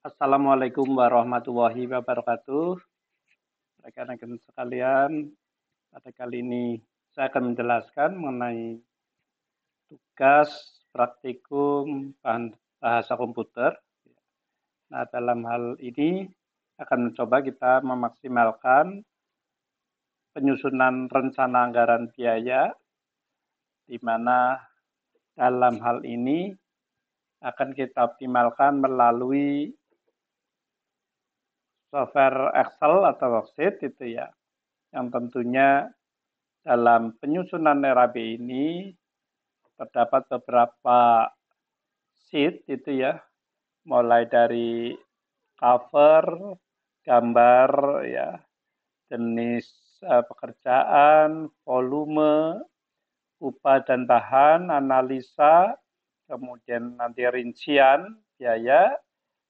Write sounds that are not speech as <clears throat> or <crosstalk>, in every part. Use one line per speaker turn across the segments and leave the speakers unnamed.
Assalamualaikum warahmatullahi wabarakatuh. Rekan-rekan sekalian, pada kali ini saya akan menjelaskan mengenai tugas praktikum bahasa komputer. Nah, dalam hal ini akan mencoba kita memaksimalkan penyusunan rencana anggaran biaya di mana dalam hal ini akan kita optimalkan melalui software Excel atau worksheet itu ya, yang tentunya dalam penyusunan RAB ini terdapat beberapa sheet itu ya, mulai dari cover, gambar ya, jenis eh, pekerjaan, volume, upah dan bahan, analisa, kemudian nanti rincian biaya,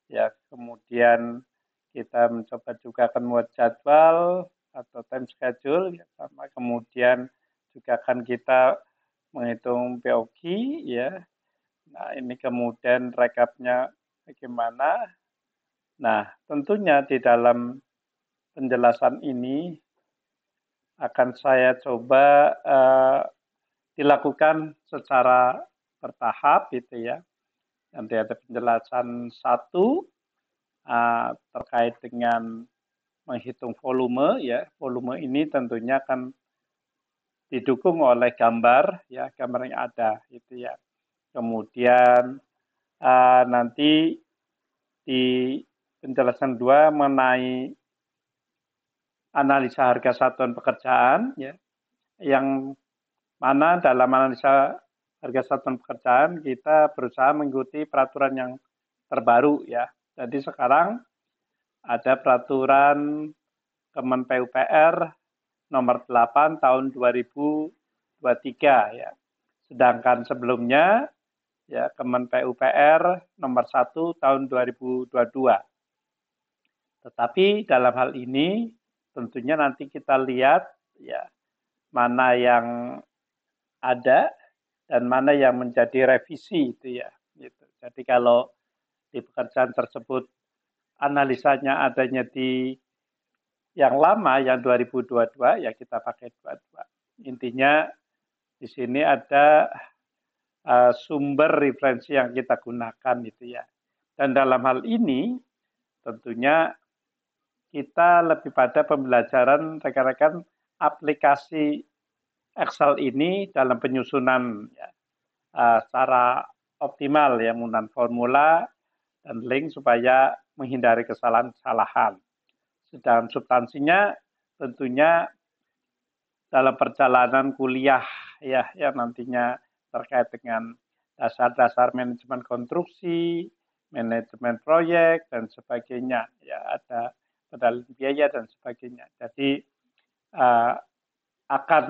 ya kemudian kita mencoba juga akan membuat jadwal atau time schedule ya sama kemudian juga akan kita menghitung POQ ya nah ini kemudian rekapnya bagaimana nah tentunya di dalam penjelasan ini akan saya coba uh, dilakukan secara bertahap gitu ya nanti ada penjelasan satu Ah, terkait dengan menghitung volume ya volume ini tentunya akan didukung oleh gambar ya gambar yang ada itu ya kemudian uh, nanti di penjelasan dua mengenai analisa harga satuan pekerjaan ya yang mana dalam analisa harga satuan pekerjaan kita berusaha mengikuti peraturan yang terbaru ya jadi sekarang ada peraturan Kemen PUPR nomor 8 tahun 2023 ya. Sedangkan sebelumnya ya Kemen PUPR nomor 1 tahun 2022. Tetapi dalam hal ini tentunya nanti kita lihat ya mana yang ada dan mana yang menjadi revisi itu ya gitu. Jadi kalau di pekerjaan tersebut analisanya adanya di yang lama yang 2022 ya kita pakai 22. Intinya di sini ada uh, sumber referensi yang kita gunakan gitu ya. Dan dalam hal ini tentunya kita lebih pada pembelajaran rekan-rekan aplikasi Excel ini dalam penyusunan ya, uh, secara optimal ya menggunakan formula dan link supaya menghindari kesalahan-kesalahan. Sedang substansinya tentunya dalam perjalanan kuliah ya yang nantinya terkait dengan dasar-dasar manajemen konstruksi, manajemen proyek dan sebagainya ya ada pedal biaya dan sebagainya. Jadi uh, akan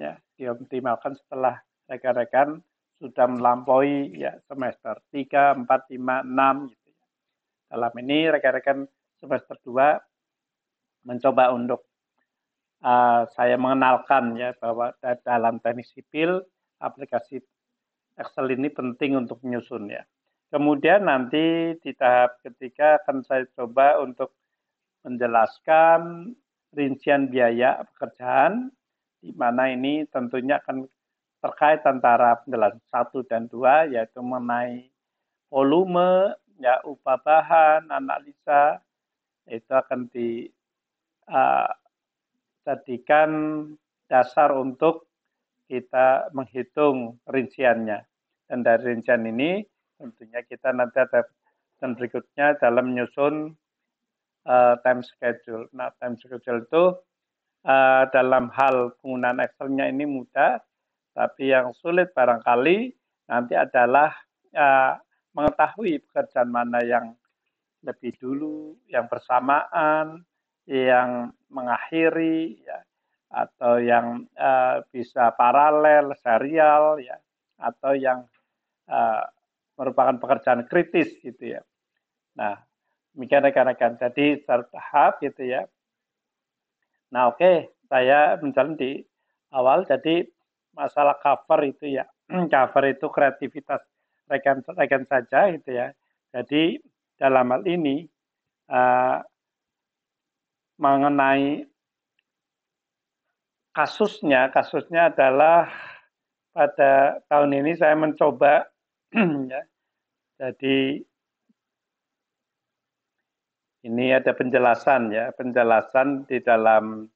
ya dioptimalkan setelah rekan-rekan sudah melampaui ya semester 3, 4, 5, 6 gitu ya. Dalam ini rekan-rekan semester 2 mencoba untuk uh, saya mengenalkan ya bahwa dalam teknik sipil aplikasi Excel ini penting untuk menyusun ya. Kemudian nanti di tahap ketiga akan saya coba untuk menjelaskan rincian biaya pekerjaan di mana ini tentunya akan terkait antara penjelasan satu dan dua yaitu mengenai volume, ya upah bahan, analisa itu akan dijadikan uh, dasar untuk kita menghitung rinciannya. Dan dari rincian ini tentunya kita nanti ada dan berikutnya dalam menyusun uh, time schedule. Nah, time schedule itu uh, dalam hal penggunaan Excel-nya ini mudah tapi yang sulit barangkali nanti adalah uh, mengetahui pekerjaan mana yang lebih dulu, yang bersamaan, yang mengakhiri, ya, atau yang uh, bisa paralel, serial, ya, atau yang uh, merupakan pekerjaan kritis gitu ya. Nah, demikian rekan-rekan. Jadi tertahap tahap gitu ya. Nah, oke, okay. saya menjalani di awal. Jadi masalah cover itu ya hmm, cover itu kreativitas rekan-rekan saja gitu ya jadi dalam hal ini uh, mengenai kasusnya kasusnya adalah pada tahun ini saya mencoba <clears throat> ya jadi ini ada penjelasan ya, penjelasan di dalam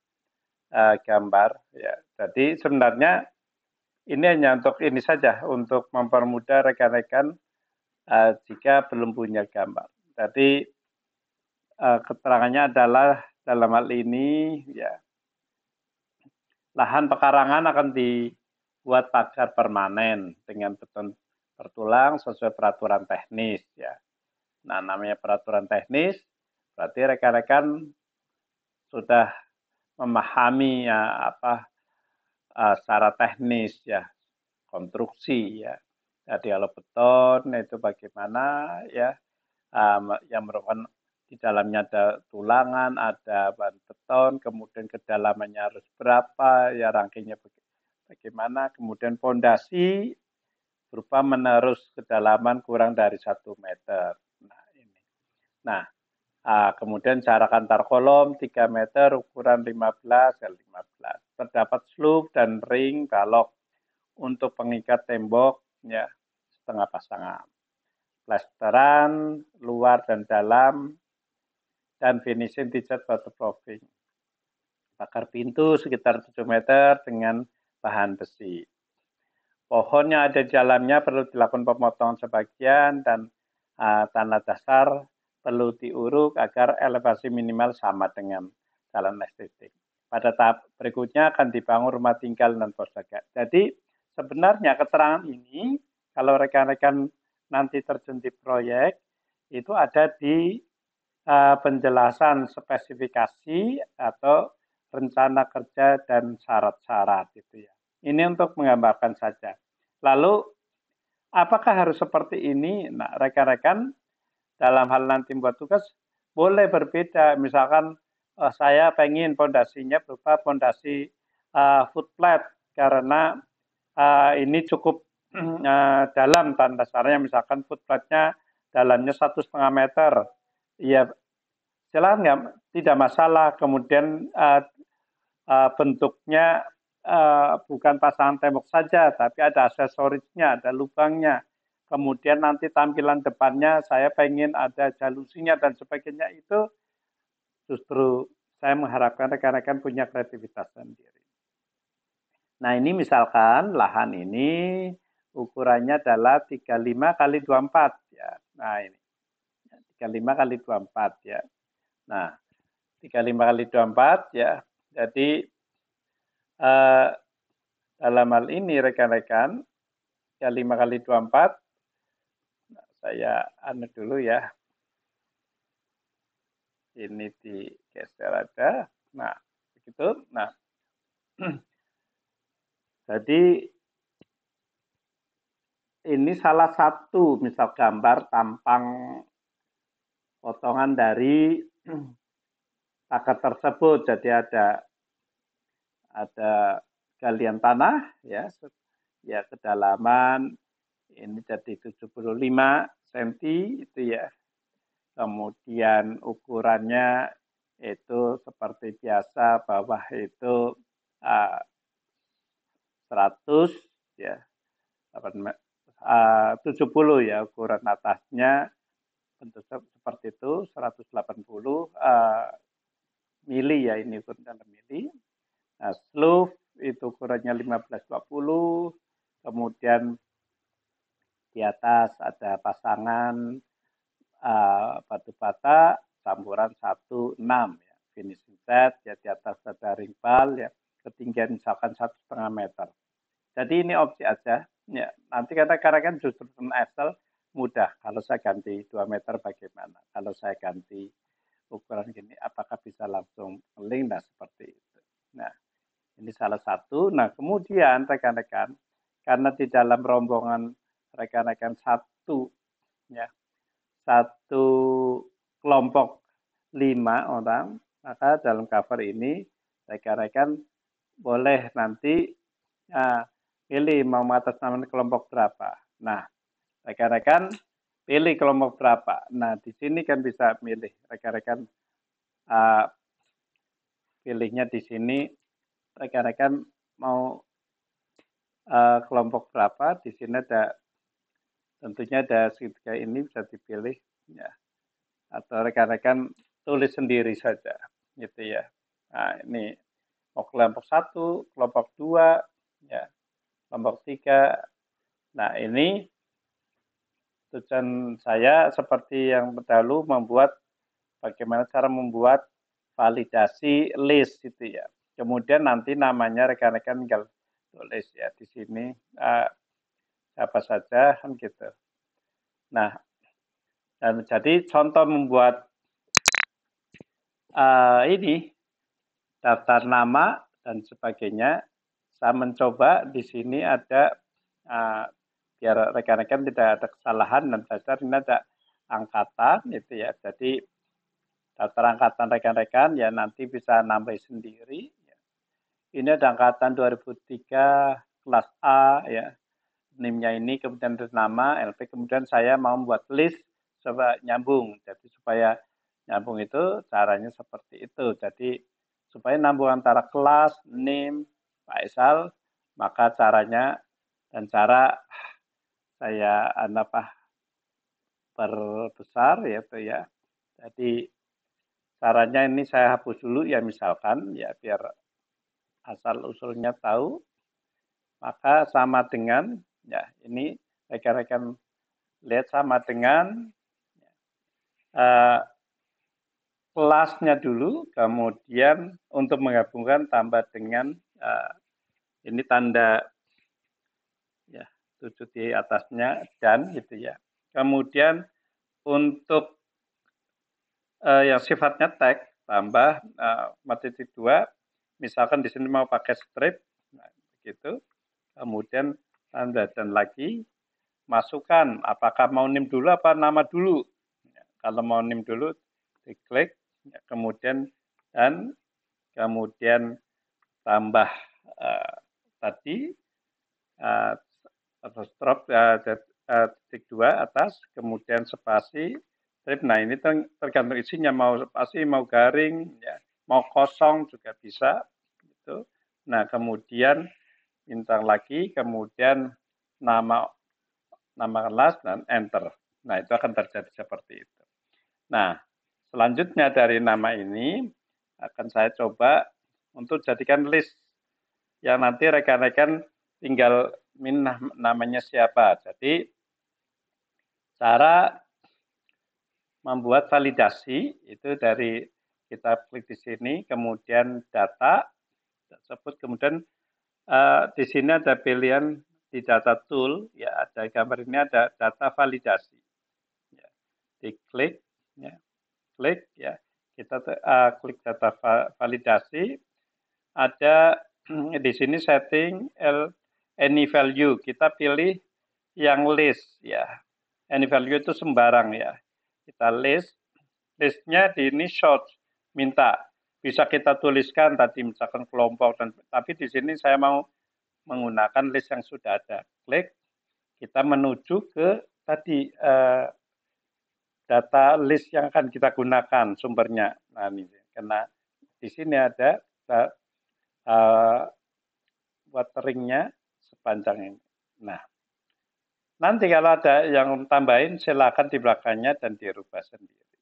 uh, gambar ya. Jadi sebenarnya ini hanya untuk ini saja, untuk mempermudah rekan-rekan uh, jika belum punya gambar. Jadi uh, keterangannya adalah dalam hal ini ya lahan pekarangan akan dibuat pagar permanen dengan beton bertulang sesuai peraturan teknis ya. Nah, namanya peraturan teknis berarti rekan-rekan sudah memahami ya apa uh, secara teknis ya konstruksi ya tadi nah, kalau beton itu bagaimana ya um, yang merupakan di dalamnya ada tulangan, ada bahan beton, kemudian kedalamannya harus berapa, ya rangkainya bagaimana, kemudian fondasi berupa menerus kedalaman kurang dari satu meter. Nah ini, nah Nah, Kemudian jarak antar kolom 3 meter, ukuran 15 x 15. Terdapat sloop dan ring balok untuk pengikat tembok ya setengah pasangan. Plasteran luar dan dalam dan finishing dicat batu proving. Bakar pintu sekitar 7 meter dengan bahan besi. Pohonnya ada di dalamnya perlu dilakukan pemotongan sebagian dan uh, ah, tanah dasar perlu diuruk agar elevasi minimal sama dengan jalan estetik. Pada tahap berikutnya akan dibangun rumah tinggal pos postaga. Jadi sebenarnya keterangan ini kalau rekan-rekan nanti terjun di proyek itu ada di uh, penjelasan spesifikasi atau rencana kerja dan syarat-syarat itu ya. Ini untuk menggambarkan saja. Lalu apakah harus seperti ini? Nah, rekan-rekan dalam hal nanti buat tugas boleh berbeda. Misalkan uh, saya pengen pondasinya berupa pondasi uh, food plate karena uh, ini cukup uh, <clears throat> dalam tanda dasarnya misalkan food plate-nya dalamnya satu setengah meter. Ya jelas nggak tidak masalah. Kemudian uh, uh, bentuknya uh, bukan pasangan tembok saja, tapi ada aksesorisnya, ada lubangnya kemudian nanti tampilan depannya saya pengen ada jalusinya dan sebagainya itu justru saya mengharapkan rekan-rekan punya kreativitas sendiri. Nah ini misalkan lahan ini ukurannya adalah 35 kali 24 ya. Nah ini 35 kali 24 ya. Nah 35 kali 24 ya. Jadi eh, dalam hal ini rekan-rekan 35 kali 24 saya anu dulu ya. Ini di geser aja. Nah, begitu. Nah, <clears throat> jadi ini salah satu misal gambar tampang potongan dari tagar <clears throat> tersebut. Jadi ada ada galian tanah ya ya kedalaman ini jadi 75 cm itu ya. Kemudian ukurannya itu seperti biasa bawah itu uh, ah, 100 ya. 8, uh, 70 ya ukuran atasnya bentuk seperti itu 180 uh, ah, mili ya ini ukuran dalam mili. Nah, slope itu ukurannya 1520 kemudian di atas ada pasangan uh, batu bata campuran 16 ya. Finishing set ya di atas ada ring bal ya ketinggian misalkan satu setengah meter. Jadi ini opsi aja. Ya, nanti kata karena kan justru Excel mudah. Kalau saya ganti 2 meter bagaimana? Kalau saya ganti ukuran gini, apakah bisa langsung link? Nah, seperti itu. Nah, ini salah satu. Nah, kemudian rekan-rekan, karena di dalam rombongan rekan-rekan satu ya satu kelompok lima orang maka dalam cover ini rekan-rekan boleh nanti uh, pilih mau atas nama kelompok berapa nah rekan-rekan pilih kelompok berapa nah di sini kan bisa milih rekan-rekan uh, pilihnya di sini rekan-rekan mau uh, kelompok berapa di sini ada Tentunya ada segitiga ini bisa dipilih ya. Atau rekan-rekan tulis sendiri saja gitu ya. Nah, ini mau kelompok satu, kelompok dua, ya, kelompok tiga. Nah, ini tujuan saya seperti yang terdahulu membuat bagaimana cara membuat validasi list gitu ya. Kemudian nanti namanya rekan-rekan tinggal tulis ya di sini. Uh, apa saja kan gitu. Nah, dan jadi contoh membuat uh, ini daftar nama dan sebagainya. Saya mencoba di sini ada uh, biar rekan-rekan tidak ada kesalahan dan dasar ini ada angkatan itu ya. Jadi daftar angkatan rekan-rekan ya nanti bisa nambah sendiri. Ya. Ini ada angkatan 2003 kelas A ya NIM-nya ini, kemudian terus nama, LP, kemudian saya mau membuat list coba nyambung. Jadi supaya nyambung itu caranya seperti itu. Jadi supaya nyambung antara kelas, NIM, Pak Esal, maka caranya dan cara saya apa ah, perbesar ya tuh ya. Jadi caranya ini saya hapus dulu ya misalkan ya biar asal usulnya tahu maka sama dengan Ya, ini rekan-rekan lihat sama dengan uh, kelasnya dulu, kemudian untuk menggabungkan tambah dengan uh, ini tanda ya tujuh di atasnya dan gitu ya. Kemudian untuk uh, yang sifatnya tag tambah uh, titik dua, misalkan di sini mau pakai strip, nah, begitu. Kemudian dan lagi masukkan apakah mau nim dulu apa nama dulu. Ya, kalau mau nim dulu diklik ya, kemudian dan kemudian tambah uh, tadi uh, eh, atau drop uh, titik dua atas kemudian spasi strip. Nah ini tergantung isinya mau spasi mau garing ya mau kosong juga bisa gitu. Nah kemudian bintang lagi, kemudian nama nama kelas dan enter. Nah, itu akan terjadi seperti itu. Nah, selanjutnya dari nama ini akan saya coba untuk jadikan list yang nanti rekan-rekan tinggal min namanya siapa. Jadi cara membuat validasi itu dari kita klik di sini, kemudian data tersebut, kemudian uh, di sini ada pilihan di data tool, ya ada gambar ini ada data validasi. Ya, klik, ya, klik, ya kita uh, klik data va validasi. Ada <clears throat> di sini setting L, any value, kita pilih yang list, ya. Any value itu sembarang ya. Kita list, listnya di ini short, minta bisa kita tuliskan tadi misalkan kelompok dan tapi di sini saya mau menggunakan list yang sudah ada. Klik kita menuju ke tadi eh, data list yang akan kita gunakan sumbernya. Nah, ini karena di sini ada uh, wateringnya sepanjang ini. Nah, nanti kalau ada yang tambahin silakan di belakangnya dan dirubah sendiri.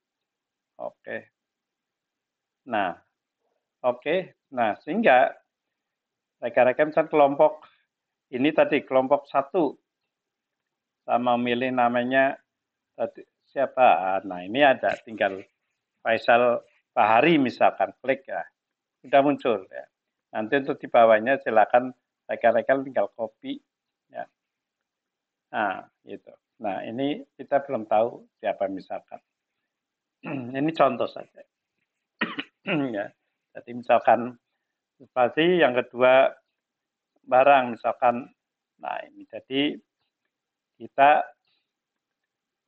Oke. Nah, Oke, nah sehingga rekan-rekan misalnya kelompok ini tadi kelompok satu sama memilih namanya tadi, siapa? Nah ini ada tinggal Faisal Bahari misalkan klik ya sudah muncul ya. Nanti untuk di bawahnya silakan rekan-rekan tinggal copy ya. Nah, gitu. Nah, ini kita belum tahu siapa misalkan. <clears throat> ini contoh saja. <clears throat> ya. Jadi misalkan inflasi, yang kedua barang misalkan. Nah ini jadi kita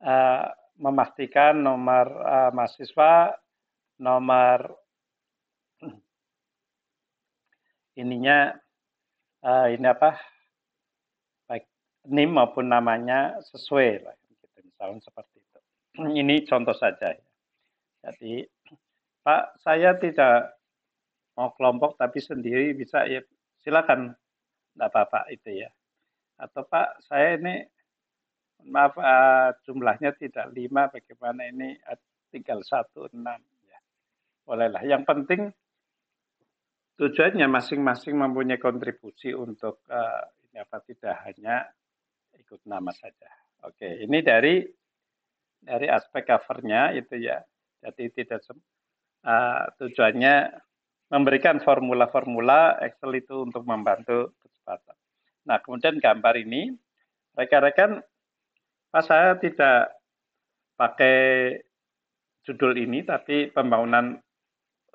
uh, memastikan nomor uh, mahasiswa, nomor ininya uh, ini apa baik nim maupun namanya sesuai lah gitu misalnya seperti itu <clears throat> ini contoh saja ya. jadi pak saya tidak mau kelompok tapi sendiri bisa ya silakan tidak apa-apa itu ya atau Pak saya ini maaf uh, jumlahnya tidak lima bagaimana ini uh, tinggal satu enam ya bolehlah yang penting tujuannya masing-masing mempunyai kontribusi untuk uh, ini apa tidak hanya ikut nama saja oke ini dari dari aspek covernya itu ya jadi tidak uh, tujuannya memberikan formula-formula Excel itu untuk membantu kecepatan. Nah, kemudian gambar ini, rekan-rekan, pas saya tidak pakai judul ini, tapi pembangunan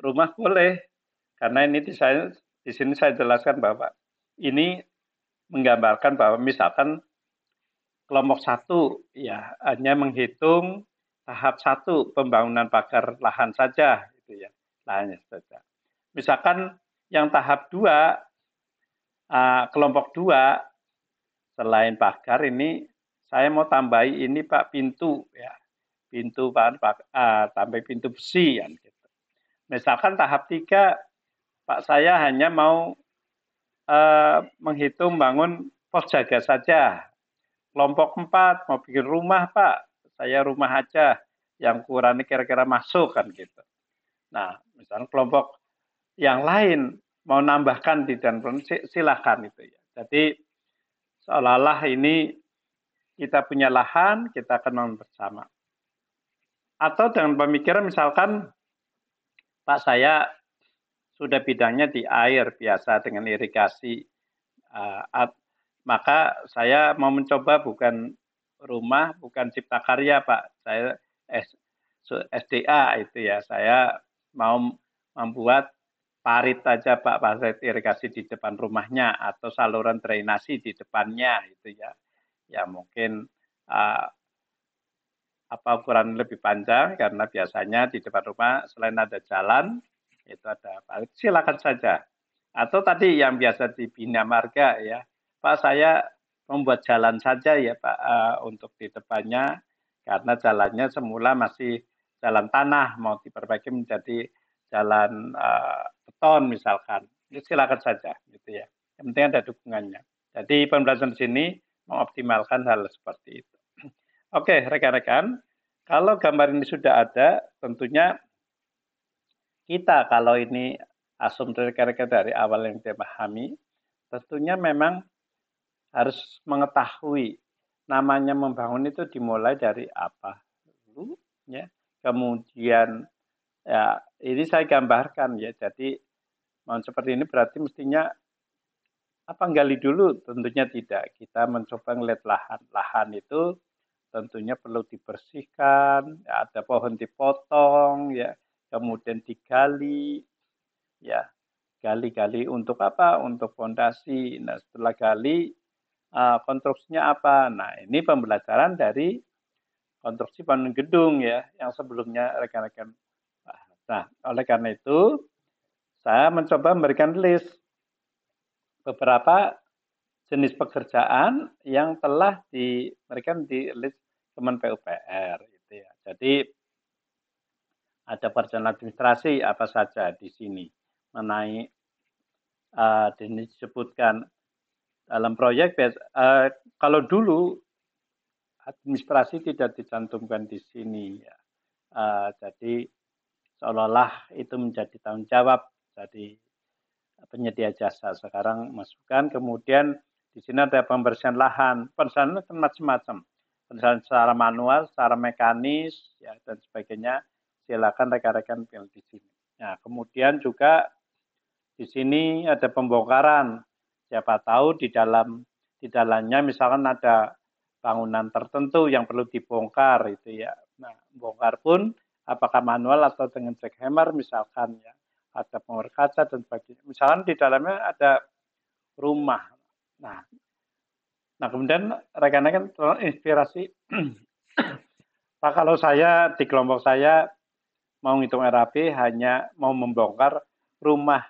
rumah boleh. Karena ini di, saya, di sini saya jelaskan bahwa ini menggambarkan bahwa misalkan kelompok satu ya hanya menghitung tahap satu pembangunan pagar lahan saja gitu ya lahannya saja misalkan yang tahap dua ah, kelompok dua selain pagar ini saya mau tambahi ini pak pintu ya pintu pak, pak uh, ah, tambah pintu besi ya, gitu. misalkan tahap tiga pak saya hanya mau uh, menghitung bangun pos jaga saja kelompok empat mau bikin rumah pak saya rumah aja yang ukurannya kira-kira masuk kan gitu nah misalnya kelompok yang lain mau nambahkan di dan silahkan itu ya. Jadi seolah-olah ini kita punya lahan, kita akan bersama. Atau dengan pemikiran misalkan Pak saya sudah bidangnya di air biasa dengan irigasi. Eh, maka saya mau mencoba bukan rumah, bukan cipta karya, Pak. Saya SDA itu ya. Saya mau membuat parit aja Pak parit irigasi di depan rumahnya atau saluran drainasi di depannya itu ya ya mungkin uh, apa ukuran lebih panjang karena biasanya di depan rumah selain ada jalan itu ada parit silakan saja atau tadi yang biasa di marga ya Pak saya membuat jalan saja ya Pak uh, untuk di depannya karena jalannya semula masih jalan tanah mau diperbaiki menjadi jalan uh, beton misalkan, itu ya, silakan saja gitu ya. Yang penting ada dukungannya. Jadi pembelajaran di sini mengoptimalkan hal seperti itu. <clears throat> Oke, rekan-rekan, kalau gambar ini sudah ada, tentunya kita kalau ini asumsi rekan-rekan dari awal yang kita pahami, tentunya memang harus mengetahui namanya membangun itu dimulai dari apa dulu ya kemudian ya ini saya gambarkan ya. Jadi mau seperti ini berarti mestinya apa gali dulu? Tentunya tidak. Kita mencoba ngeliat lahan. Lahan itu tentunya perlu dibersihkan, ya, ada pohon dipotong, ya, kemudian digali, ya, gali-gali untuk apa? Untuk fondasi. Nah, setelah gali, eh, konstruksinya apa? Nah, ini pembelajaran dari konstruksi bangunan gedung ya, yang sebelumnya rekan-rekan Nah, oleh karena itu, saya mencoba memberikan list beberapa jenis pekerjaan yang telah diberikan di list Kemen PUPR. Gitu ya. Jadi, ada pekerjaan administrasi apa saja di sini. Menai, uh, eh, disebutkan dalam proyek, uh, kalau dulu administrasi tidak dicantumkan di sini. Uh, jadi, seolah-olah itu menjadi tanggung jawab dari penyedia jasa. Sekarang masukkan. kemudian di sini ada pembersihan lahan. Pembersihan itu macam-macam. Pembersihan secara manual, secara mekanis, ya, dan sebagainya. Silakan rekan-rekan pilih di sini. Nah, kemudian juga di sini ada pembongkaran. Siapa tahu di dalam di dalamnya misalkan ada bangunan tertentu yang perlu dibongkar itu ya. Nah, bongkar pun apakah manual atau dengan jackhammer misalkan ya ada power kaca dan sebagainya. Misalkan di dalamnya ada rumah. Nah, nah kemudian rekan-rekan kan terinspirasi. <clears throat> Pak, kalau saya di kelompok saya mau ngitung RAP hanya mau membongkar rumah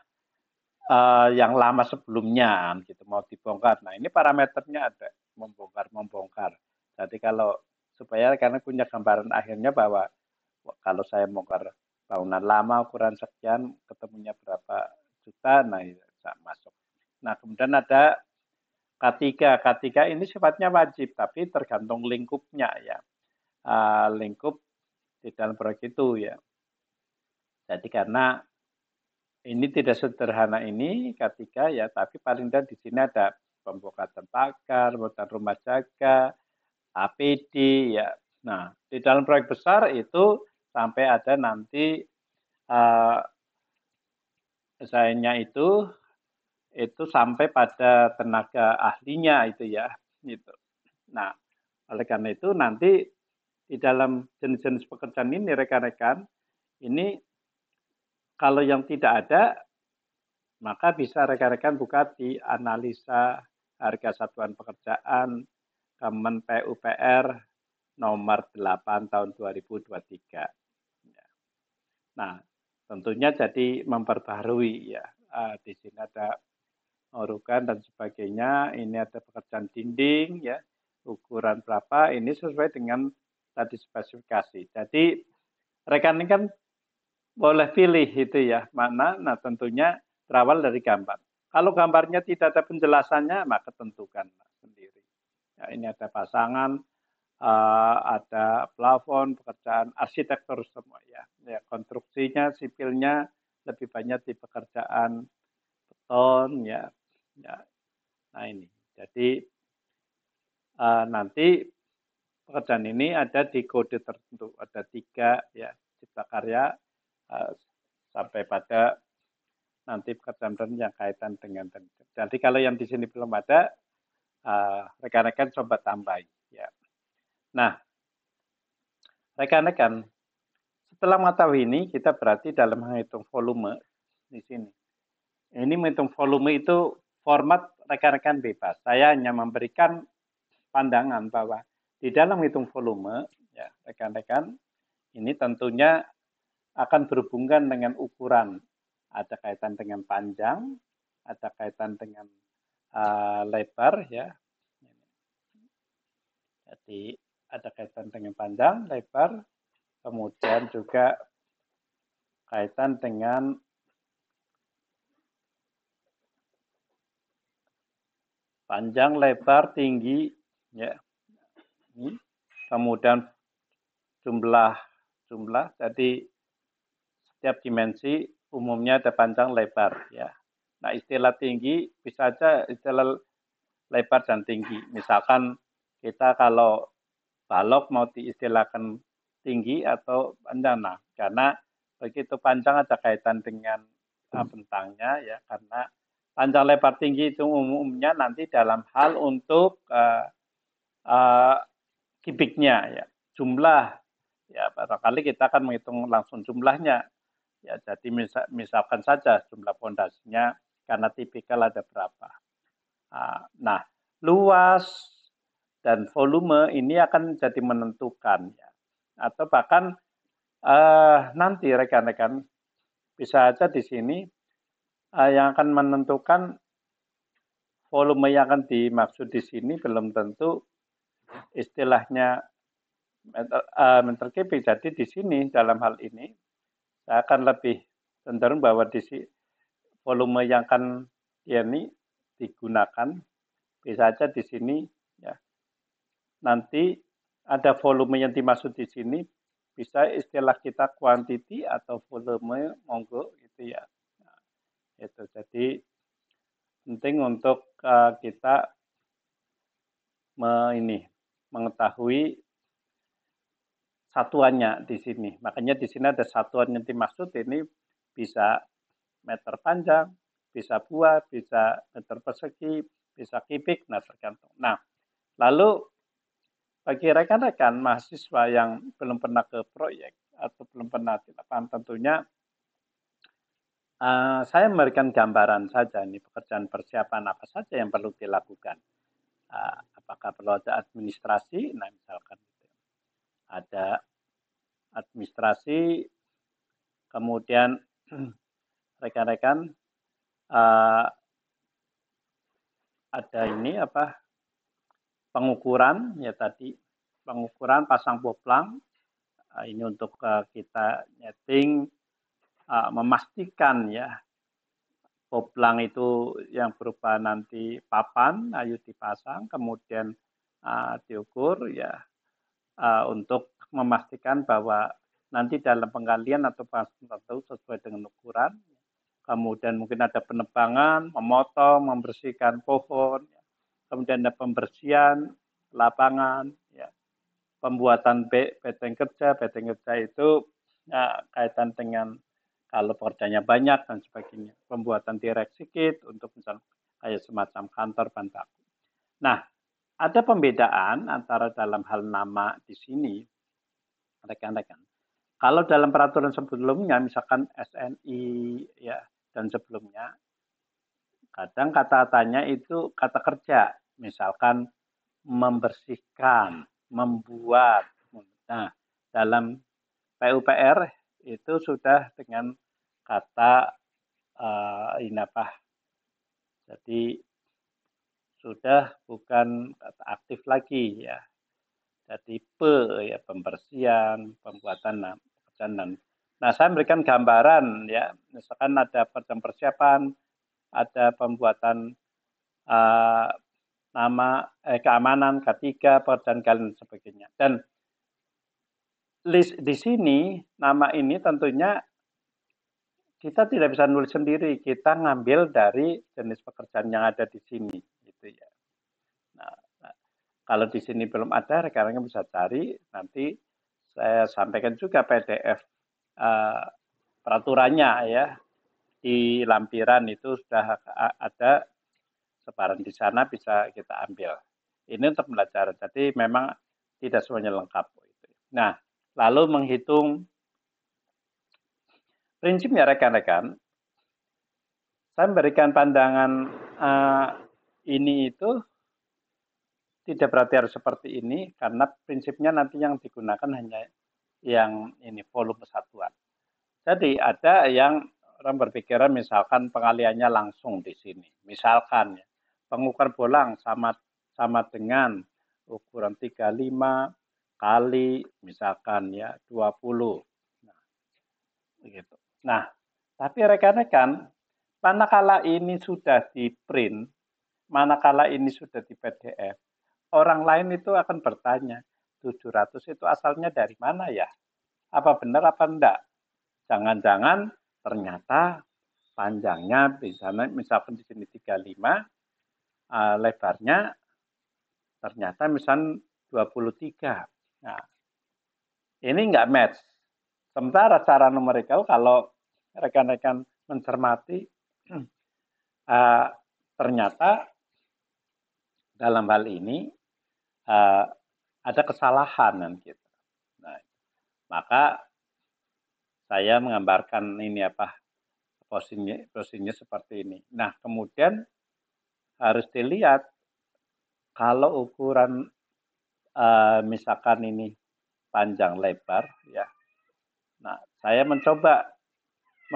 uh, yang lama sebelumnya, gitu mau dibongkar. Nah, ini parameternya ada membongkar, membongkar. Jadi kalau supaya karena punya gambaran akhirnya bahwa kalau saya mau bongkar bangunan lama ukuran sekian ketemunya berapa juta nah ya, bisa masuk nah kemudian ada K3 K3 ini sifatnya wajib tapi tergantung lingkupnya ya uh, lingkup di dalam proyek itu ya jadi karena ini tidak sederhana ini K3 ya tapi paling tidak di sini ada pembukaan pagar, pembukaan rumah jaga, APD ya. Nah, di dalam proyek besar itu sampai ada nanti uh, desainnya itu itu sampai pada tenaga ahlinya itu ya gitu. Nah, oleh karena itu nanti di dalam jenis-jenis pekerjaan ini rekan-rekan ini kalau yang tidak ada maka bisa rekan-rekan buka di analisa harga satuan pekerjaan Kemen PUPR nomor 8 tahun 2023. Nah, tentunya jadi memperbarui ya. Uh, di sini ada urukan dan sebagainya. Ini ada pekerjaan dinding ya. Ukuran berapa? Ini sesuai dengan tadi spesifikasi. Jadi rekan kan boleh pilih itu ya mana. Nah tentunya terawal dari gambar. Kalau gambarnya tidak ada penjelasannya maka tentukan sendiri. Ya, ini ada pasangan, Eh, ada plafon, pekerjaan arsitektur semua ya. ya konstruksinya, sipilnya lebih banyak di pekerjaan beton ya. ya. Nah ini, jadi uh, nanti pekerjaan ini ada di kode tertentu, ada tiga ya cipta karya uh, sampai pada nanti pekerjaan-pekerjaan yang kaitan dengan tenaga. Jadi kalau yang di sini belum ada, rekan-rekan uh, coba tambahin ya. Nah, rekan-rekan, setelah mengetahui ini, kita berarti dalam menghitung volume di sini. Ini menghitung volume itu format rekan-rekan bebas. Saya hanya memberikan pandangan bahwa di dalam hitung volume, ya rekan-rekan, ini tentunya akan berhubungan dengan ukuran. Ada kaitan dengan panjang, ada kaitan dengan uh, lebar, ya. Jadi ada kaitan dengan panjang, lebar, kemudian juga kaitan dengan panjang, lebar, tinggi, ya. Ini. Hmm. Kemudian jumlah jumlah. Jadi setiap dimensi umumnya ada panjang, lebar, ya. Nah, istilah tinggi bisa saja istilah lebar dan tinggi. Misalkan kita kalau balok mau diistilahkan tinggi atau pendana karena begitu panjang ada kaitan dengan hmm. uh, bentangnya ya karena panjang lebar tinggi itu umumnya nanti dalam hal untuk uh, uh, kibiknya ya jumlah ya barangkali kita akan menghitung langsung jumlahnya ya jadi misal, misalkan saja jumlah pondasinya karena tipikal ada berapa uh, nah luas dan volume ini akan jadi menentukan ya. Atau bahkan uh, nanti rekan-rekan bisa aja di sini uh, yang akan menentukan volume yang akan dimaksud di sini belum tentu istilahnya eh, meter, uh, Jadi di sini dalam hal ini saya akan lebih cenderung bahwa di sini volume yang akan ya ini digunakan bisa saja di sini nanti ada volume yang dimaksud di sini bisa istilah kita quantity atau volume monggo gitu ya nah, itu jadi penting untuk uh, kita me, ini mengetahui satuannya di sini makanya di sini ada satuan yang dimaksud ini bisa meter panjang bisa buah bisa meter persegi bisa kubik nah tergantung nah lalu bagi kan rekan-rekan mahasiswa yang belum pernah ke proyek atau belum pernah di lapangan tentunya uh, saya memberikan gambaran saja nih pekerjaan persiapan apa saja yang perlu dilakukan. Uh, apakah perlu ada administrasi? Nah misalkan gitu. ada administrasi, kemudian <clears throat> rekan-rekan uh, ada ini apa pengukuran ya tadi pengukuran pasang poplang ah, ini untuk ah, kita netting ah, memastikan ya poplang itu yang berupa nanti papan ayu dipasang kemudian diukur ya untuk memastikan bahwa nanti dalam penggalian atau pasang tertentu sesuai dengan ukuran kemudian mungkin ada penebangan memotong membersihkan pohon kemudian ada pembersihan lapangan, ya. pembuatan beteng kerja, beteng kerja itu ya, kaitan dengan kalau pekerjanya banyak dan sebagainya, pembuatan direksi kit untuk misalnya kayak semacam kantor bantaku. Nah, ada pembedaan antara dalam hal nama di sini, rekan-rekan. Kalau dalam peraturan sebelumnya, misalkan SNI ya dan sebelumnya, Kadang kata tanya itu kata kerja, misalkan membersihkan, membuat. Nah, dalam PUPR itu sudah dengan kata uh, eh, inapah. Jadi sudah bukan kata aktif lagi ya. Jadi pe ya pembersihan, pembuatan dan nah, nah saya memberikan gambaran ya, misalkan ada persiapan ada pembuatan uh, nama eh, keamanan ketiga 3 dan sebagainya. Dan list di sini nama ini tentunya kita tidak bisa nulis sendiri, kita ngambil dari jenis pekerjaan yang ada di sini, gitu ya. Nah, nah kalau di sini belum ada, rekan-rekan bisa cari. Nanti saya sampaikan juga PDF uh, eh, peraturannya ya di Lampiran itu sudah ada sebaran di sana bisa kita ambil. Ini untuk belajar. Jadi memang tidak semuanya lengkap. Nah, lalu menghitung prinsipnya rekan-rekan. Saya memberikan pandangan uh, ini itu tidak berarti harus seperti ini karena prinsipnya nanti yang digunakan hanya yang ini volume satuan. Jadi ada yang orang berpikiran misalkan pengaliannya langsung di sini. Misalkan ya, pengukuran bolang sama sama dengan ukuran 35 kali misalkan ya 20. Nah, gitu. Nah, tapi rekan-rekan, manakala ini sudah di print, manakala ini sudah di PDF, orang lain itu akan bertanya, 700 itu asalnya dari mana ya? Apa benar apa enggak? Jangan-jangan Ternyata panjangnya misalnya misalkan di sini 35, uh, eh, lebarnya ternyata misal 23. Nah, ini enggak match. Sementara cara numerikal kalau rekan-rekan mencermati uh, <clears throat> ternyata dalam hal ini uh, ada kesalahan kan gitu. Nah, maka saya menggambarkan ini apa posisinya posisinya seperti ini. Nah kemudian harus dilihat kalau ukuran uh, misalkan ini panjang lebar ya. Nah saya mencoba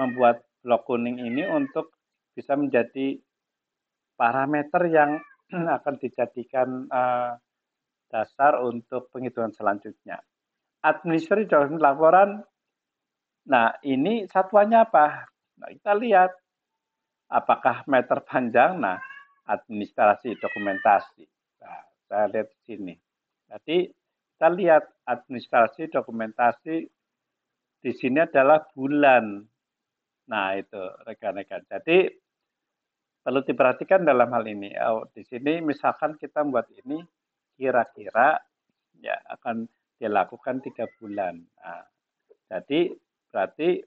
membuat blok kuning ini untuk bisa menjadi parameter yang <clears throat> akan dijadikan uh, dasar untuk penghitungan selanjutnya. Administrasi dalam laporan Nah, ini satuannya apa? Nah, kita lihat apakah meter panjang. Nah, administrasi dokumentasi. Nah, saya lihat di sini. Jadi kita lihat administrasi dokumentasi di sini adalah bulan. Nah, itu rekan-rekan. Jadi perlu diperhatikan dalam hal ini. Oh, di sini misalkan kita buat ini kira-kira ya akan dilakukan tiga bulan. Nah, jadi berarti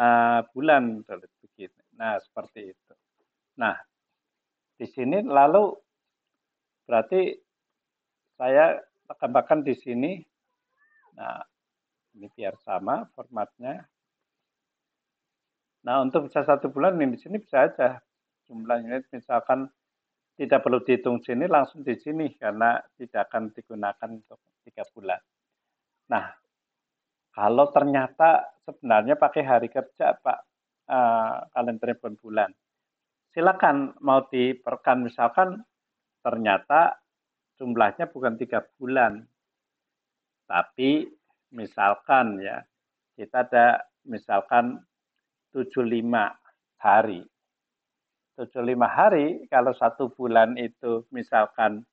uh, bulan begitu. Nah seperti itu. Nah di sini lalu berarti saya tambahkan di sini. Nah ini biar sama formatnya. Nah untuk bisa satu bulan ini di sini bisa aja jumlah unit misalkan tidak perlu dihitung sini langsung di sini karena tidak akan digunakan untuk tiga bulan. Nah, kalau ternyata sebenarnya pakai hari kerja, Pak, uh, kalender bulan. Silakan mau diperkan misalkan ternyata jumlahnya bukan tiga bulan, tapi misalkan ya kita ada misalkan 75 hari. 75 hari kalau satu bulan itu misalkan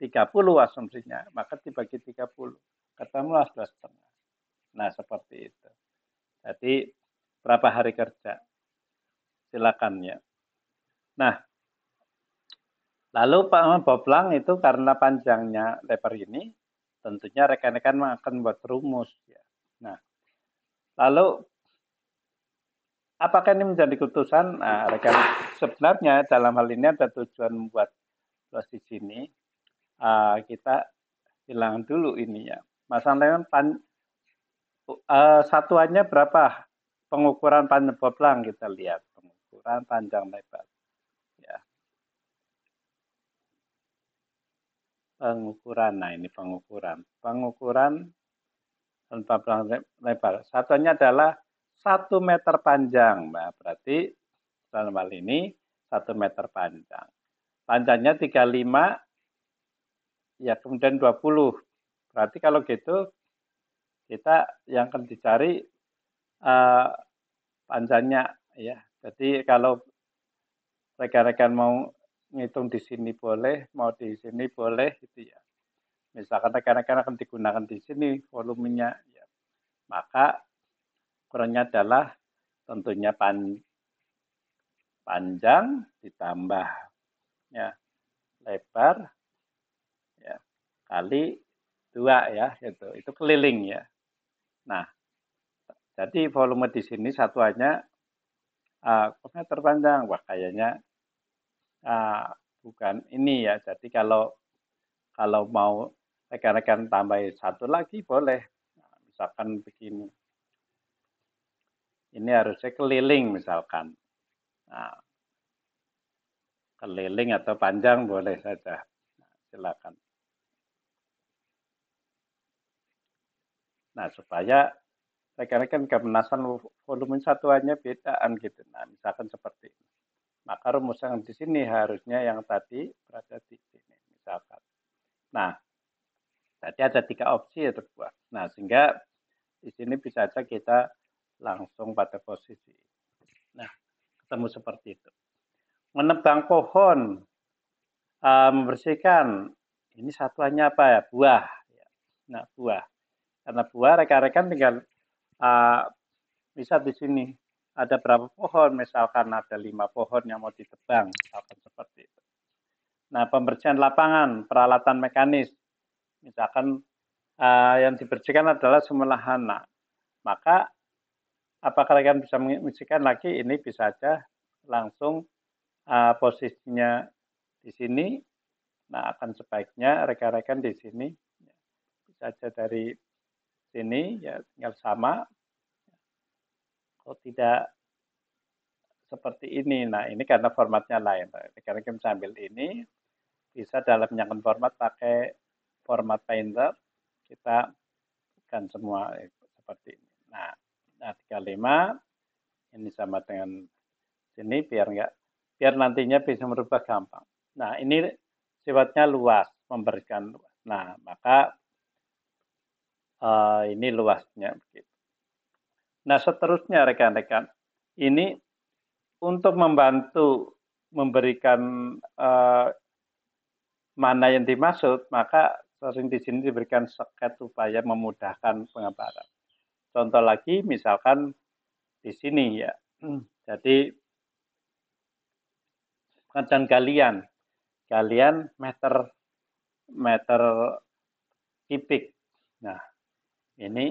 30 asumsinya, maka dibagi 30. ketemu 12 setengah. Nah, seperti itu. Jadi, berapa hari kerja? Silakan ya. Nah, lalu pak Boblang itu karena panjangnya lebar ini, tentunya rekan-rekan akan buat rumus. Ya. Nah, lalu apakah ini menjadi keputusan? Nah, rekan sebenarnya dalam hal ini ada tujuan membuat luas di sini. Uh, kita hilang dulu ini ya. Masalahnya pan, uh, satuannya berapa? Pengukuran panjang boblang kita lihat pengukuran panjang lebar. Ya. Pengukuran, nah ini pengukuran. Pengukuran panjang lebar. Satuannya adalah satu meter panjang, Mbak. Berarti dalam hal ini satu meter panjang. Panjangnya 35, ya kemudian 20. Berarti kalau gitu kita yang akan dicari uh, panjangnya ya. Jadi kalau rekan-rekan mau ngitung di sini boleh, mau di sini boleh gitu ya. Misalkan rekan-rekan akan digunakan di sini volumenya ya. Maka ukurannya adalah tentunya pan, panjang ditambah ya lebar ya kali dua ya itu itu keliling ya Nah, jadi volume di sini satuannya uh, terpanjang. Wah, kayaknya uh, bukan ini ya. Jadi kalau kalau mau rekan-rekan tambah satu lagi boleh. misalkan begini. Ini harusnya keliling misalkan. Nah, keliling atau panjang boleh saja. Nah, silakan. Nah, supaya rekan-rekan Kemenasan volume satuannya bedaan gitu. Nah, misalkan seperti ini. Maka rumus yang di sini harusnya yang tadi berada di sini, misalkan. Nah, tadi ada tiga opsi ya terbuat. Nah, sehingga di sini bisa saja kita langsung pada posisi. Nah, ketemu seperti itu. Menebang pohon, eh, membersihkan, ini satuannya apa ya? Buah. Nah, buah karena buah rekan-rekan tinggal uh, bisa di sini ada berapa pohon misalkan ada lima pohon yang mau ditebang misalkan seperti itu nah pembersihan lapangan peralatan mekanis misalkan uh, yang dibersihkan adalah semua lahan nah maka apakah rekan bisa mengisikan lagi ini bisa saja langsung uh, posisinya di sini nah akan sebaiknya rekan-rekan di sini bisa saja dari ini ya tinggal sama. Kalau tidak seperti ini, nah ini karena formatnya lain. Nah, karena kita ambil ini, bisa dalam menyangkut format pakai format Painter, kita kan semua seperti ini. Nah, nah 35 ini sama dengan sini biar enggak biar nantinya bisa merubah gampang. Nah, ini sifatnya luas, memberikan. luas. Nah, maka uh, ini luasnya. Nah seterusnya rekan-rekan, ini untuk membantu memberikan uh, mana yang dimaksud, maka sering di sini diberikan seket upaya memudahkan pengabaran. Contoh lagi, misalkan di sini ya. Jadi dan galian, galian meter meter kipik. Nah, ini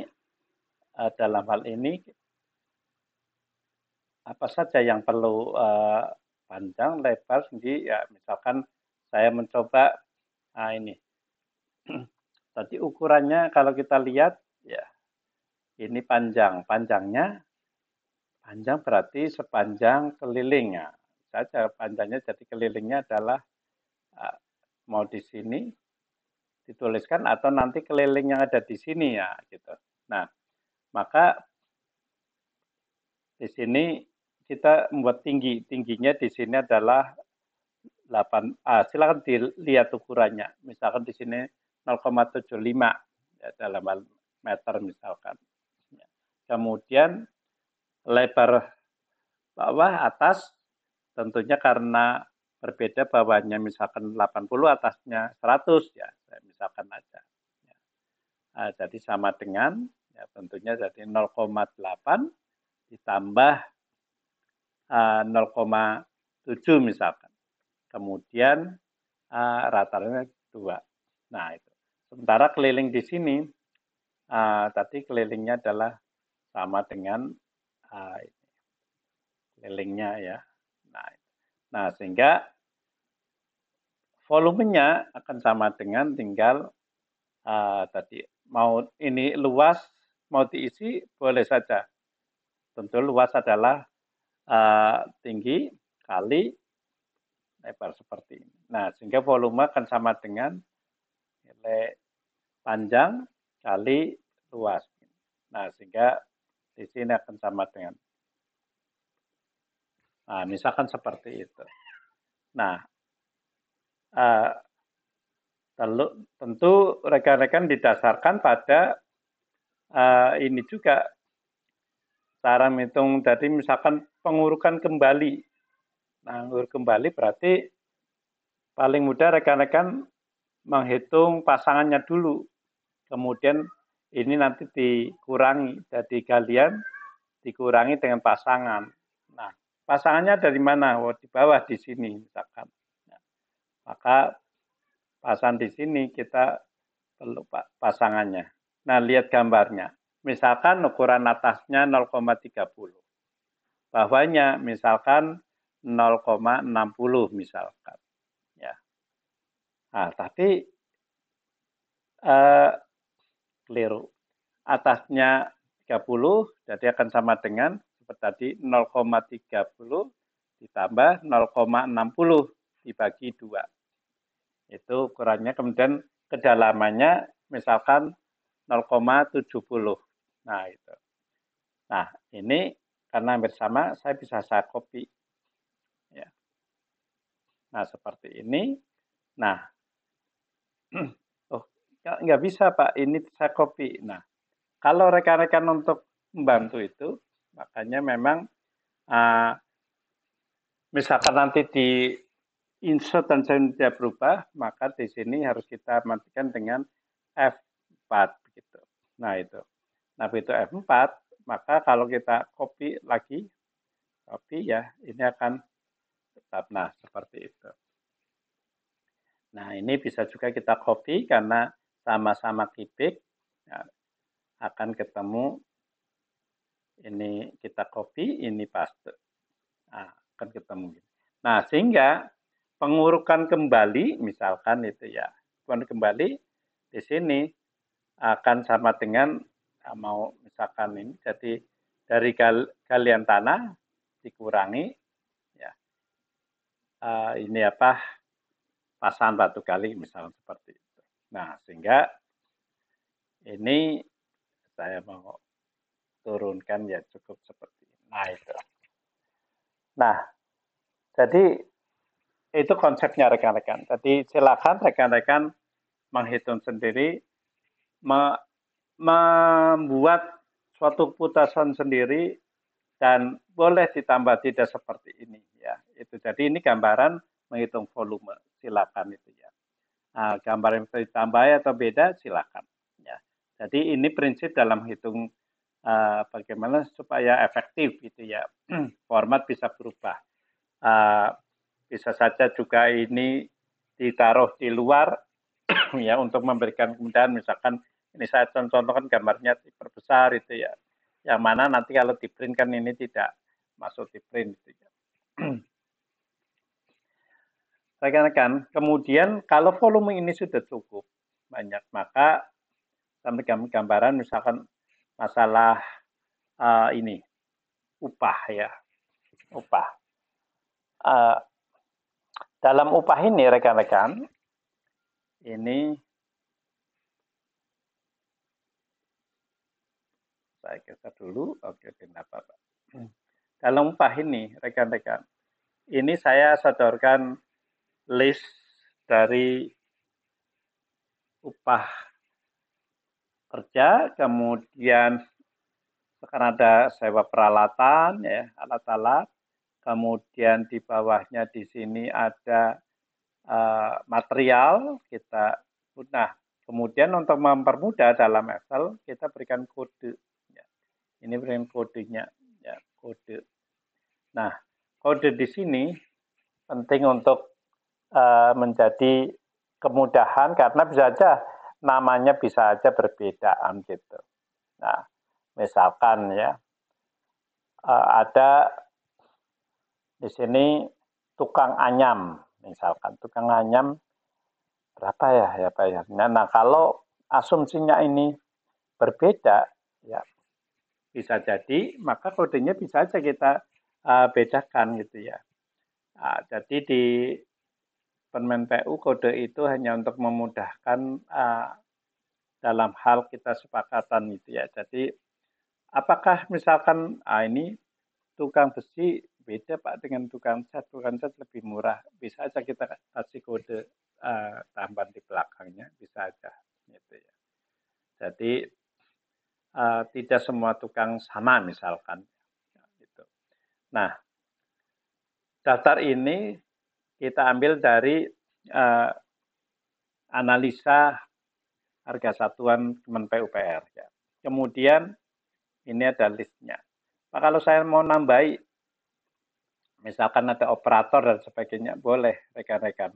eh, dalam hal ini apa saja yang perlu eh, panjang, lebar, tinggi. Ya, misalkan saya mencoba nah ini. <clears throat> Tadi ukurannya kalau kita lihat ya ini panjang, panjangnya panjang berarti sepanjang kelilingnya. Saja panjangnya jadi kelilingnya adalah ah, mau di sini dituliskan atau nanti keliling yang ada di sini ya gitu. Nah, maka di sini kita membuat tinggi. Tingginya di sini adalah 8A. Ah, silakan dilihat ukurannya. Misalkan di sini 0,75 ya, dalam meter misalkan. Kemudian lebar bawah atas tentunya karena berbeda bawahnya misalkan 80 atasnya 100 ya saya misalkan aja nah, jadi sama dengan ya tentunya jadi 0,8 ditambah ah, uh, 0,7 misalkan kemudian uh, ah, rata ratanya 2 nah itu sementara keliling di sini uh, tadi kelilingnya adalah sama dengan uh, kelilingnya ya nah, nah sehingga volumenya akan sama dengan tinggal uh, tadi mau ini luas mau diisi boleh saja. Tentu luas adalah uh, tinggi kali lebar seperti ini. Nah, sehingga volume akan sama dengan nilai panjang kali luas. Nah, sehingga di sini akan sama dengan. Nah, misalkan seperti itu. Nah, Eh, tentu rekan-rekan didasarkan pada eh, ini juga cara menghitung tadi misalkan pengurukan kembali. Nah, kembali berarti paling mudah rekan-rekan menghitung pasangannya dulu. Kemudian ini nanti dikurangi jadi galian dikurangi dengan pasangan. Nah, pasangannya dari mana? Oh, di bawah di sini misalkan. Maka pasang di sini kita perlu pasangannya. Nah, lihat gambarnya. Misalkan ukuran atasnya 0,30. Bawahnya misalkan 0,60 misalkan. Ya. Nah, tapi eh, keliru. Atasnya 30, jadi akan sama dengan seperti tadi 0,30 ditambah 0,60 dibagi 2. Itu ukurannya. Kemudian kedalamannya misalkan 0,70. Nah, itu. Nah, ini karena hampir sama, saya bisa saya copy. Ya. Nah, seperti ini. Nah, <clears throat> oh, nggak bisa Pak, ini saya copy. Nah, kalau rekan-rekan untuk membantu itu, makanya memang uh, misalkan nanti di insert dan sign tidak berubah, maka di sini harus kita matikan dengan F4 gitu. Nah, itu. Nah, begitu F4, maka kalau kita copy lagi, copy ya, ini akan tetap nah seperti itu. Nah, ini bisa juga kita copy karena sama-sama kipik ya, akan ketemu ini kita copy, ini paste. Nah, akan ketemu. Nah, sehingga pengurukan kembali misalkan itu ya pengurukan kembali di sini akan sama dengan ya, mau misalkan ini jadi dari gal, galian tanah dikurangi ya uh, ini apa pasang batu kali misalkan seperti itu nah sehingga ini saya mau turunkan ya cukup seperti ini. nah itu nah jadi itu konsepnya rekan-rekan. Jadi silakan rekan-rekan menghitung sendiri, me membuat suatu putusan sendiri dan boleh ditambah tidak seperti ini ya. Itu jadi ini gambaran menghitung volume. Silakan itu ya. Nah, gambar yang bisa ditambah atau beda silakan ya. Jadi ini prinsip dalam hitung uh, bagaimana supaya efektif gitu ya. <clears throat> Format bisa berubah. Uh, bisa saja juga ini ditaruh di luar <clears throat> ya untuk memberikan kemudahan misalkan ini saya contohkan gambarnya diperbesar itu ya yang mana nanti kalau di print kan ini tidak masuk di print gitu ya. <clears throat> Rekan-rekan, kemudian kalau volume ini sudah cukup banyak, maka sampai gambaran misalkan masalah uh, ini upah ya, upah. Uh, dalam upah ini rekan-rekan, ini saya geser dulu. Oke, tidak apa Pak. Dalam upah ini rekan-rekan, ini saya sodorkan list dari upah kerja, kemudian karena ada sewa peralatan ya, alat-alat, kemudian di bawahnya di sini ada uh, material kita nah kemudian untuk mempermudah dalam Excel kita berikan kode ya. ini berikan kodenya ya kode nah kode di sini penting untuk uh, menjadi kemudahan karena bisa saja namanya bisa saja berbeda gitu nah misalkan ya eh, ada di sini tukang anyam misalkan tukang anyam berapa ya ya bayarnya. Nah, nah kalau asumsinya ini berbeda ya bisa jadi maka kodenya bisa aja kita uh, bedakan gitu ya. Nah, jadi di Permen PU kode itu hanya untuk memudahkan uh, dalam hal kita sepakatan gitu ya. Jadi apakah misalkan uh, ini tukang besi beda pak dengan tukang cat tukang cat lebih murah bisa aja kita kasih kode uh, tambahan di belakangnya bisa aja gitu ya jadi uh, tidak semua tukang sama misalkan gitu nah daftar ini kita ambil dari uh, analisa harga satuan Kemen PUPR ya kemudian ini ada listnya Pak, kalau saya mau nambahi misalkan ada operator dan sebagainya boleh rekan-rekan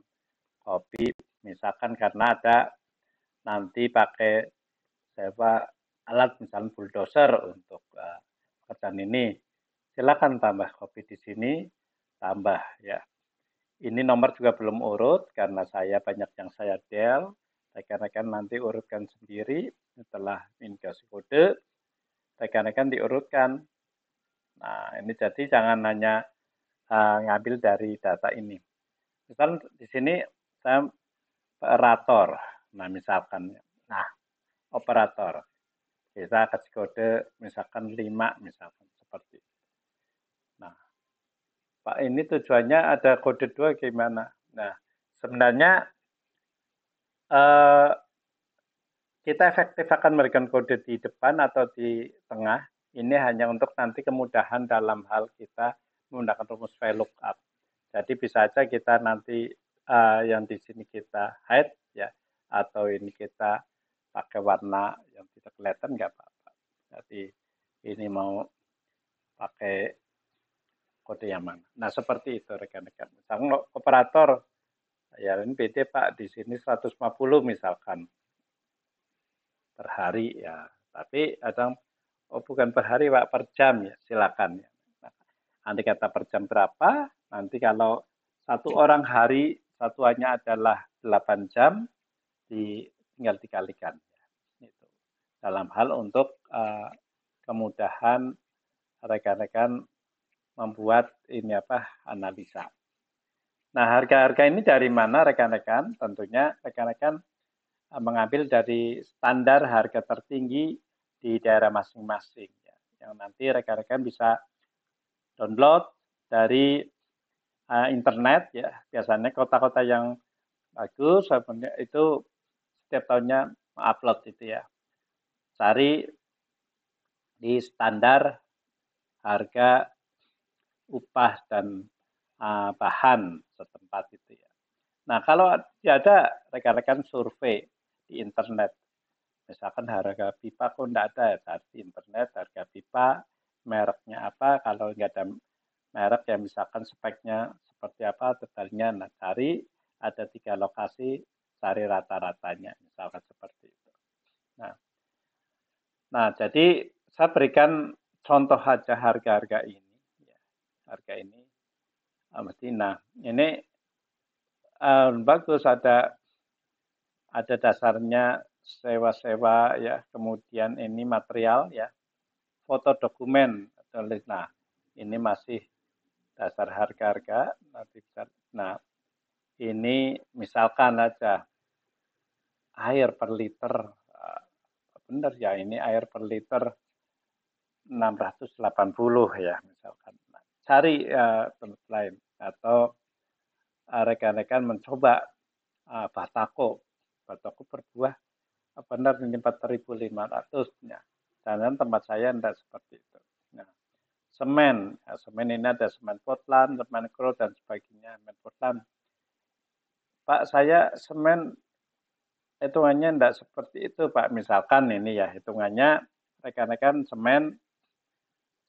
kopi. misalkan karena ada nanti pakai apa alat misalnya bulldozer untuk uh, pekerjaan ini silakan tambah kopi di sini tambah ya ini nomor juga belum urut karena saya banyak yang saya del rekan-rekan nanti urutkan sendiri setelah indikasi kode rekan-rekan diurutkan nah ini jadi jangan hanya uh, ngambil dari data ini. Misal di sini saya operator. Nah, misalkan nah operator. Kita kasih kode misalkan 5 misalkan seperti. Nah, Pak ini tujuannya ada kode 2 gimana? Nah, sebenarnya eh, kita efektif akan memberikan kode di depan atau di tengah. Ini hanya untuk nanti kemudahan dalam hal kita menggunakan rumus VLOOKUP. Jadi bisa aja kita nanti uh, yang di sini kita hide ya atau ini kita pakai warna yang tidak kelihatan nggak apa-apa. Jadi ini mau pakai kode yang mana. Nah seperti itu rekan-rekan. Misalnya operator ya ini PT Pak di sini 150 misalkan per hari ya. Tapi ada oh bukan per hari Pak per jam ya silakan ya. Nanti kata per jam berapa, nanti kalau satu orang hari satuannya adalah 8 jam, di, tinggal dikalikan. Itu. Dalam hal untuk uh, kemudahan rekan-rekan membuat ini apa analisa. Nah, harga-harga ini dari mana rekan-rekan? Tentunya rekan-rekan eh, mengambil dari standar harga tertinggi di daerah masing-masing. Ya. Yang nanti rekan-rekan bisa download dari uh, internet ya biasanya kota-kota yang bagus itu setiap tahunnya upload itu ya cari di standar harga upah dan uh, bahan setempat itu ya nah kalau ya ada rekan-rekan survei di internet misalkan harga pipa kok tidak ada ya, di internet harga pipa mereknya apa kalau nggak ada merek yang misalkan speknya seperti apa detailnya nah cari ada tiga lokasi cari rata-ratanya misalkan seperti itu nah nah jadi saya berikan contoh aja harga-harga ini ya, harga ini ah, mesti nah ini uh, bagus ada ada dasarnya sewa-sewa ya kemudian ini material ya foto dokumen. Nah, ini masih dasar harga-harga. Nah, ini misalkan aja air per liter, eh, benar ya ini air per liter 680 ya misalkan. Nah, cari uh, tempat lain atau eh, rekan-rekan uh, mencoba uh, batako, batako berbuah benar ini 4.500 nya dan tempat saya tidak seperti itu. Nah, semen, nah, semen ini ada semen Portland, semen Crow dan sebagainya, semen Portland. Pak saya semen hitungannya tidak seperti itu Pak. Misalkan ini ya hitungannya rekan-rekan semen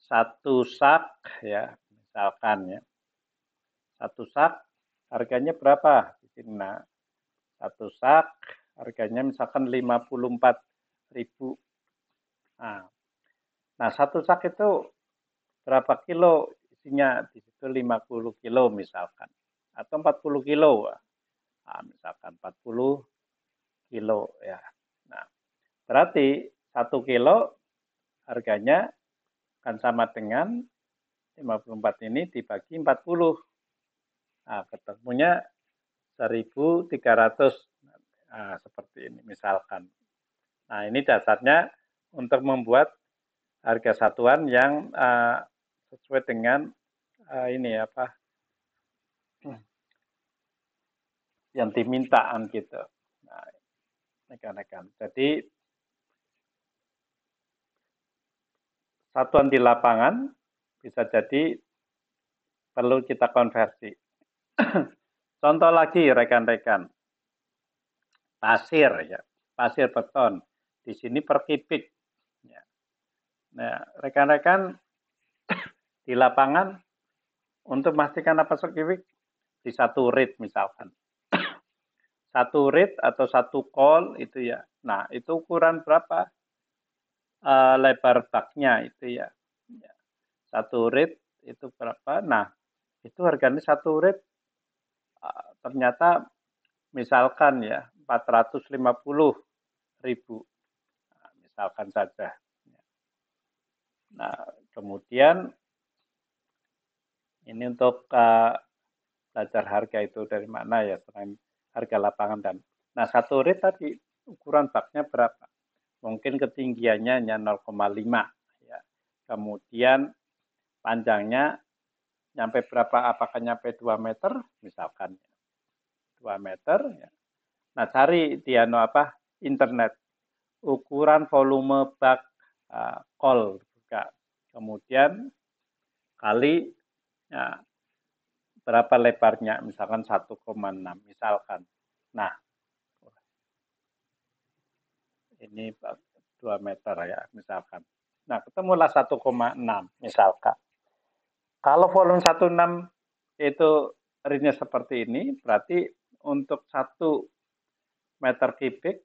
satu sak ya misalkan ya satu sak harganya berapa di sini nah satu sak harganya misalkan 54 ribu Nah, nah, satu sak itu berapa kilo isinya di situ 50 kilo misalkan atau 40 kilo nah, misalkan 40 kilo ya nah berarti 1 kilo harganya akan sama dengan 54 ini dibagi 40 nah ketemunya 1300 nah, seperti ini misalkan nah ini dasarnya untuk membuat harga satuan yang uh, sesuai dengan uh, ini apa <clears throat> yang dimintaan gitu. Nah, rekan-rekan. Jadi satuan di lapangan bisa jadi perlu kita konversi. <clears throat> Contoh lagi rekan-rekan. Pasir ya, pasir beton. Di sini per kubik. Nah, rekan-rekan <coughs> di lapangan untuk memastikan apa spesifik di satu rate misalkan. <coughs> Satu rate atau satu call itu ya. Nah, itu ukuran berapa uh, lebar baknya itu ya. Satu rate itu berapa? Nah, itu harganya satu rate uh, ah, ternyata misalkan ya 450 ribu. Nah, misalkan saja Nah, kemudian ini untuk uh, belajar harga itu dari mana ya selain harga lapangan dan nah satu rate tadi ukuran baknya berapa? Mungkin ketinggiannya hanya 0,5 ya. Kemudian panjangnya nyampe berapa? Apakah nyampe 2 meter misalkan? 2 meter ya. Nah, cari di anu apa? internet ukuran volume bak uh, eh, kol kemudian kali ya, berapa lebarnya, misalkan 1,6, misalkan. Nah, ini 2 meter ya, misalkan. Nah, ketemulah 1,6, misalkan. Kalau volume 1,6 itu ringnya seperti ini, berarti untuk 1 meter kubik,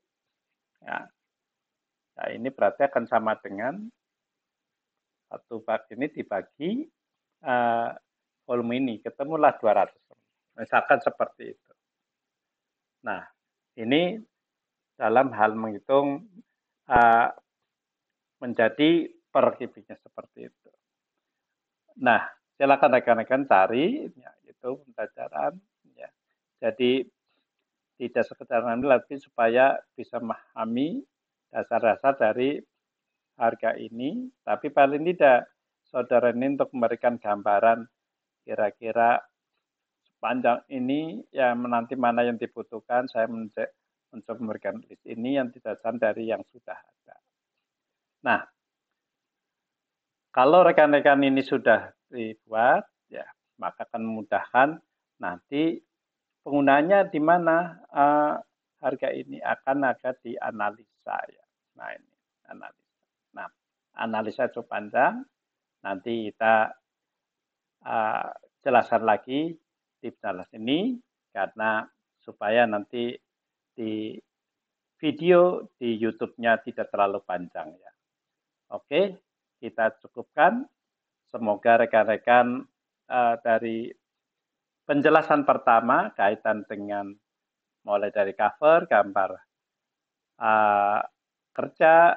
ya, ya ini berarti akan sama dengan satu bak ini dibagi uh, volume ini, ketemulah 200. Misalkan seperti itu. Nah, ini dalam hal menghitung uh, menjadi per kubiknya seperti itu. Nah, silakan rekan-rekan cari ya, itu pembelajaran. Ya. Jadi tidak sekedar ambil tapi supaya bisa memahami dasar-dasar dari harga ini, tapi paling tidak saudara ini untuk memberikan gambaran kira-kira sepanjang ini yang menanti mana yang dibutuhkan, saya untuk memberikan list ini yang tidak dari yang sudah ada. Nah, kalau rekan-rekan ini sudah dibuat, ya maka akan memudahkan nanti penggunanya di mana uh, harga ini akan agak dianalisa ya. Nah ini analisa analisa cukup panjang. Nanti kita uh, jelaskan lagi tips dalas ini karena supaya nanti di video di YouTube-nya tidak terlalu panjang ya. Oke, kita cukupkan. Semoga rekan-rekan uh, dari penjelasan pertama kaitan dengan mulai dari cover, gambar uh, kerja,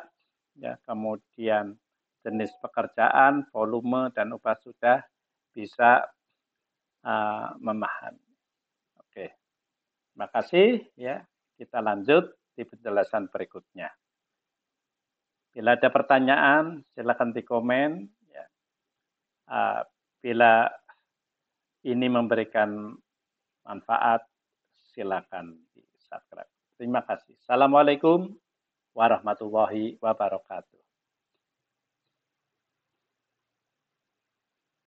ya, kemudian jenis pekerjaan, volume, dan upah sudah bisa uh, memahami. Oke, terima kasih. Ya, kita lanjut di penjelasan berikutnya. Bila ada pertanyaan, silakan dikomen. Ya. Uh, bila ini memberikan manfaat, silakan di subscribe. Terima kasih. Assalamualaikum warahmatullahi wabarakatuh.